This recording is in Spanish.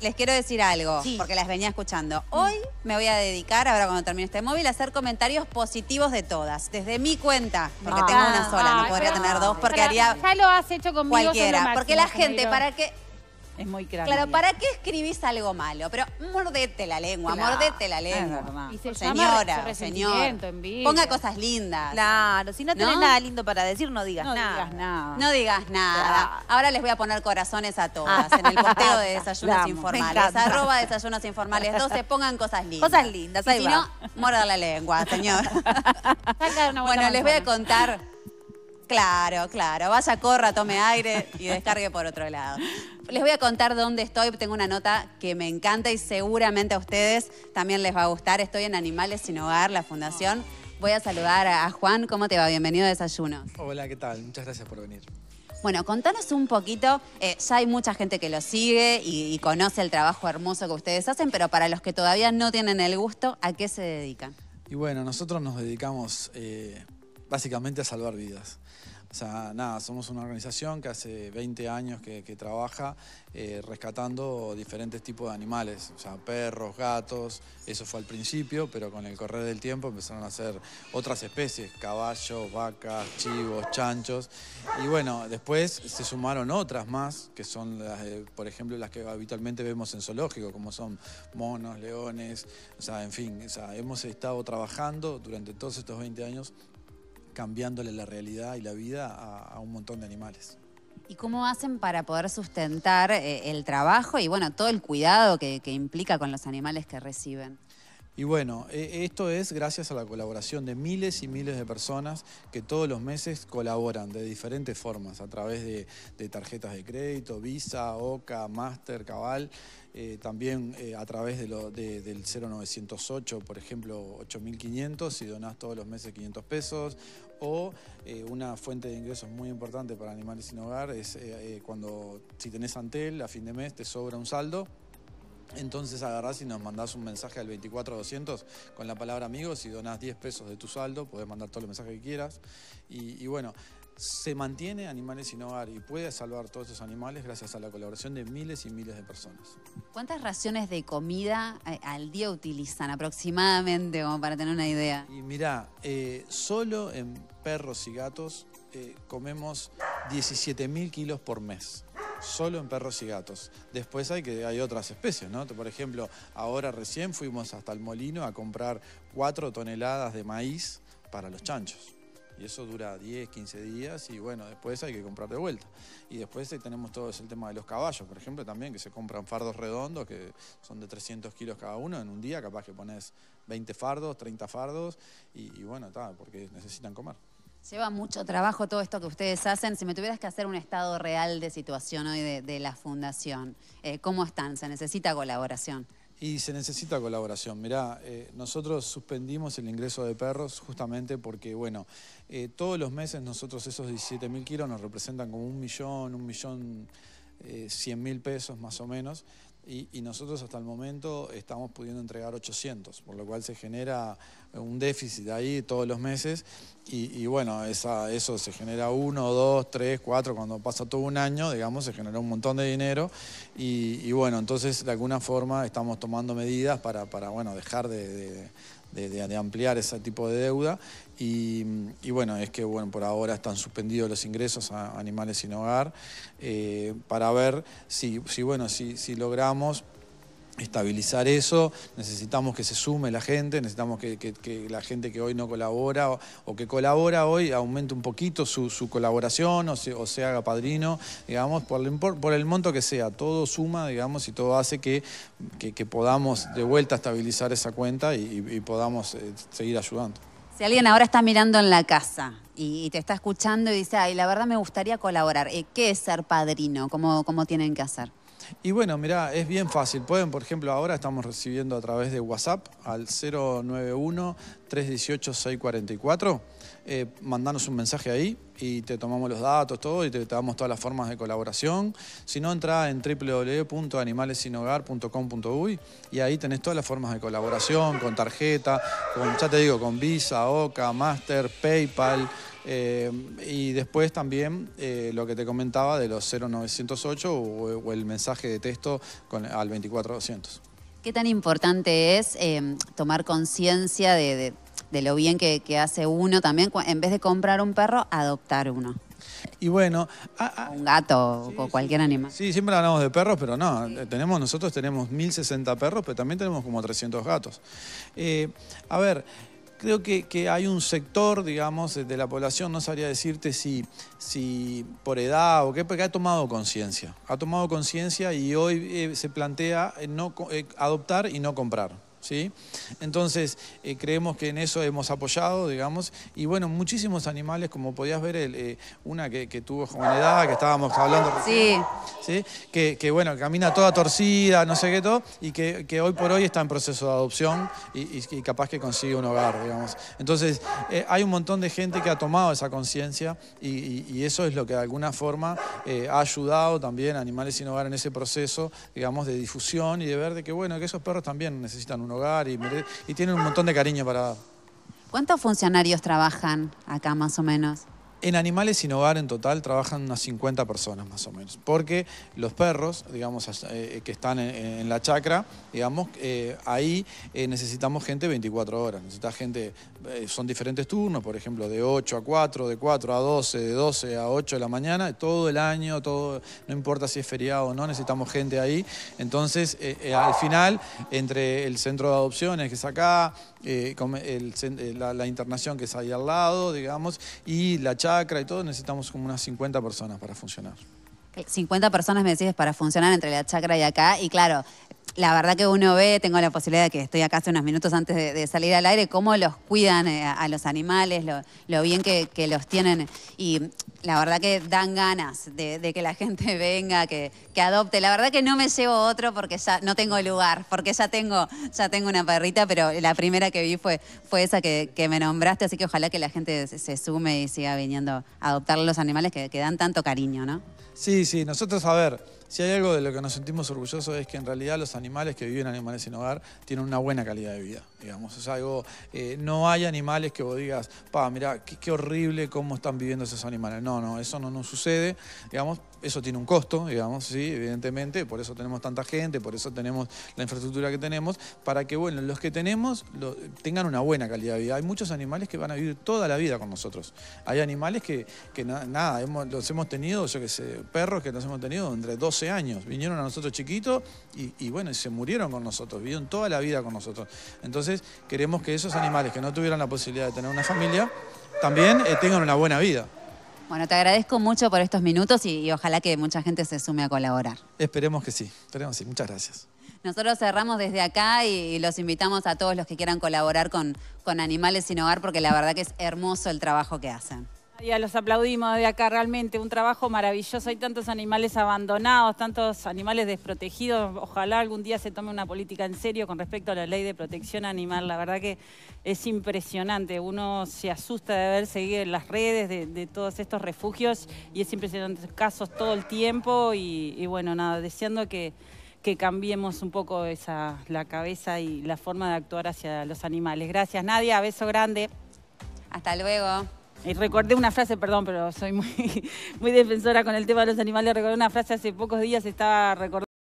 Les quiero decir algo, porque las venía escuchando. Hoy me voy a dedicar, ahora cuando termine este móvil, a hacer comentarios positivos de todas. Desde mi cuenta, porque ah. tengo una sola, no ah, podría tener dos, porque haría... Ya lo has hecho conmigo. Cualquiera, porque la gente, para que es muy crack. Claro, ¿para qué escribís algo malo? Pero mordete la lengua, mordete la lengua. Señora, señor. Ponga cosas lindas. Claro, si no tenés nada lindo para decir, no digas No nada. digas nada. No digas nada. Ahora les voy a poner corazones a todas ah. en el posteo de desayunos informales. Arroba desayunos informales 12. Pongan cosas lindas. Cosas lindas, Y si no, morda la lengua, señor. bueno, les voy a contar Claro, claro. Vaya, corra, tome aire y descargue por otro lado. Les voy a contar dónde estoy. Tengo una nota que me encanta y seguramente a ustedes también les va a gustar. Estoy en Animales Sin Hogar, la fundación. Voy a saludar a Juan. ¿Cómo te va? Bienvenido a Desayuno. Hola, ¿qué tal? Muchas gracias por venir. Bueno, contanos un poquito, eh, ya hay mucha gente que lo sigue y, conoce el trabajo hermoso que ustedes hacen, pero para los que todavía no tienen el gusto, ¿a qué se dedican? Y bueno, nosotros nos dedicamos eh, básicamente a salvar vidas. O sea, nada, somos una organización que hace 20 años que, trabaja eh, rescatando diferentes tipos de animales, o sea, perros, gatos, eso fue al principio, pero con el correr del tiempo empezaron a hacer otras especies, caballos, vacas, chivos, chanchos, y bueno, después se sumaron otras más, que son, las, por ejemplo, las que habitualmente vemos en zoológico... como son monos, leones, o sea, en fin, o sea, hemos estado trabajando durante todos estos 20 años cambiándole la realidad y la vida a, un montón de animales. ¿Y cómo hacen para poder sustentar eh, el trabajo y bueno, todo el cuidado que implica con los animales que reciben? Y bueno, e, esto es gracias a la colaboración de miles y miles de personas que todos los meses colaboran de diferentes formas, a través de, tarjetas de crédito, Visa, OCA, Master, Cabal, eh, también eh, a través del 0908, por ejemplo, 8500, si donás todos los meses 500 pesos, o eh, una fuente de ingresos muy importante para animales sin hogar es cuando, si tenés Antel, a fin de mes te sobra un saldo entonces agarrás y nos mandás un mensaje al 24200 con la palabra amigos y donás 10 pesos de tu saldo, podés mandar todo el mensaje que quieras. Y, bueno, se mantiene Animales sin Hogar y puede salvar todos esos animales gracias a la colaboración de miles y miles de personas. ¿Cuántas raciones de comida eh, al día utilizan aproximadamente, como para tener una idea? Y mirá, eh, solo en perros y gatos eh, comemos comemos 17.000 kilos por mes solo en perros y gatos. Después hay, que, hay otras especies, ¿no? Por ejemplo, ahora recién fuimos hasta el molino a comprar 4 toneladas de maíz para los chanchos. Y eso dura 10, 15 días y bueno, después hay que comprar de vuelta. Y después tenemos todo el tema de los caballos, por ejemplo, también, que se compran fardos redondos, que son de 300 kilos cada uno, en un día capaz que pones 20 fardos, 30 fardos, y, y bueno, está, porque necesitan comer. Lleva mucho trabajo todo esto que ustedes hacen. Si me tuvieras que hacer un estado real de situación hoy de, la fundación, eh, ¿cómo están? ¿Se necesita colaboración? Y se necesita colaboración. Mirá, eh, nosotros suspendimos el ingreso de perros justamente porque, bueno, eh, todos los meses nosotros esos 17 mil kilos nos representan como un millón, un millón cien mil pesos más o menos y, nosotros hasta el momento estamos pudiendo entregar 800, por lo cual se genera un déficit ahí todos los meses y, bueno, eso se genera uno, dos, tres, cuatro, cuando pasa todo un año, digamos, se genera un montón de dinero y, bueno, entonces de alguna forma estamos tomando medidas para, bueno, dejar de de, ampliar ese tipo de deuda. Y, bueno, es que bueno, por ahora están suspendidos los ingresos a animales sin hogar eh, para ver si, bueno, si logramos estabilizar eso, necesitamos que se sume la gente, necesitamos que, la gente que hoy no colabora o, que colabora hoy aumente un poquito su, colaboración o se, haga padrino, digamos, por el, monto que sea, todo suma, digamos, y todo hace que, podamos de vuelta estabilizar esa cuenta y, podamos eh, seguir ayudando. Si alguien ahora está mirando en la casa y, te está escuchando y dice, ay, la verdad me gustaría colaborar, eh, ¿qué es ser padrino? cómo, cómo tienen que hacer? Y bueno, mirá, es bien fácil. Pueden, por ejemplo, ahora estamos recibiendo a través de WhatsApp al 091 318 644 eh, mandanos un mensaje ahí y te tomamos los datos, todo, y te, damos todas las formas de colaboración. Si no, entra en www.animalesinhogar.com.uy y ahí tenés todas las formas de colaboración, con tarjeta, ya te digo, con Visa, OCA, Master, PayPal. Eh, y después también eh, lo que te comentaba de los 0908 o, el mensaje de texto al 24200. ¿Qué tan importante es eh, tomar conciencia de de lo bien que, hace uno también, en vez de comprar un perro, adoptar uno. Y bueno, un gato o cualquier animal. Sí, siempre hablamos de perros, pero no, tenemos nosotros tenemos 1060 perros, pero también tenemos como 300 gatos. Eh, a ver, creo que, hay un sector, digamos, de la población, no sabría decirte si, si por edad o qué, porque ha tomado conciencia. Ha tomado conciencia y hoy eh, se plantea eh, no adoptar y no comprar. ¿sí? Entonces, eh, creemos que en eso hemos apoyado, digamos, y bueno, muchísimos animales, como podías ver, el, eh, una que, tuvo tuvo edad, que estábamos hablando, sí. ¿sí? Que, bueno, camina toda torcida, no sé qué todo, y que, hoy por hoy está en proceso de adopción y, capaz que consigue un hogar, digamos. Entonces, eh, hay un montón de gente que ha tomado esa conciencia y, y, eso es lo que de alguna forma ha ayudado también a Animales sin Hogar en ese proceso, digamos, de difusión y de ver de que, bueno, que esos perros también necesitan un hogar y, tiene tienen un montón de cariño para ¿Cuántos funcionarios trabajan acá más o menos? En animales sin hogar en total trabajan unas 50 personas más o menos, porque los perros, digamos, eh, eh, que están en, la chacra, digamos, eh, ahí necesitamos gente 24 horas, necesita gente, son diferentes turnos, por ejemplo, de 8 a 4, de 4 a 12, de 12 a 8 de la mañana, todo el año, todo, no importa si es feriado o no, necesitamos gente ahí. Entonces, al final, entre el centro de adopciones que es acá, el, la, internación que es ahí al lado, digamos, y la y todo, necesitamos como unas 50 personas para funcionar. 50 eh, personas me decís para funcionar entre la chacra y acá, y claro, la verdad que uno ve, tengo la posibilidad de que estoy acá hace unos minutos antes de, salir al aire, cómo los cuidan eh, a, los animales, lo, bien que, los tienen. Y la verdad que dan ganas de, que la gente venga, que, adopte. La verdad que no me llevo otro porque ya no tengo lugar, porque ya tengo, ya tengo una perrita, pero la primera que vi fue, fue esa que, me nombraste, así que ojalá que la gente se, sume y siga viniendo a adoptar los animales que, que dan tanto cariño, ¿no? Sí, sí, nosotros, a ver, si hay algo de lo que nos sentimos orgullosos es que en realidad los animales que viven animales sin hogar tienen una buena calidad de vida, digamos. Es algo, eh, no hay animales que vos digas, pa, mira qué, horrible cómo están viviendo esos animales. No, no, eso no nos sucede, digamos. Eso tiene un costo, digamos, sí, evidentemente, por eso tenemos tanta gente, por eso tenemos la infraestructura que tenemos, para que, bueno, los que tenemos tengan una buena calidad de vida. Hay muchos animales que van a vivir toda la vida con nosotros. Hay animales que, nada, los hemos tenido, yo que sé, perros que los hemos tenido entre dos años. Vinieron a nosotros chiquitos y, y, bueno, se murieron con nosotros, vivieron toda la vida con nosotros. Entonces queremos que esos animales que no tuvieron la posibilidad de tener una familia, también eh, tengan una buena vida. Bueno, te agradezco mucho por estos minutos y, ojalá que mucha gente se sume a colaborar. Esperemos que sí, esperemos que sí. Muchas gracias. Nosotros cerramos desde acá y, los invitamos a todos los que quieran colaborar con Animales sin Hogar porque la verdad que es hermoso el trabajo que hacen. Ya los aplaudimos de acá, realmente un trabajo maravilloso. Hay tantos animales abandonados, tantos animales desprotegidos. Ojalá algún día se tome una política en serio con respecto a la ley de protección animal. La verdad que es impresionante. Uno se asusta de ver seguir las redes de, todos estos refugios y es impresionante casos todo el tiempo. Y, bueno, nada, deseando que, cambiemos un poco la cabeza y la forma de actuar hacia los animales. Gracias, Nadia. Beso grande. Hasta luego. Y recordé una frase, perdón, pero soy muy, muy defensora con el tema de los animales. Recordé una frase hace pocos días, estaba recordando.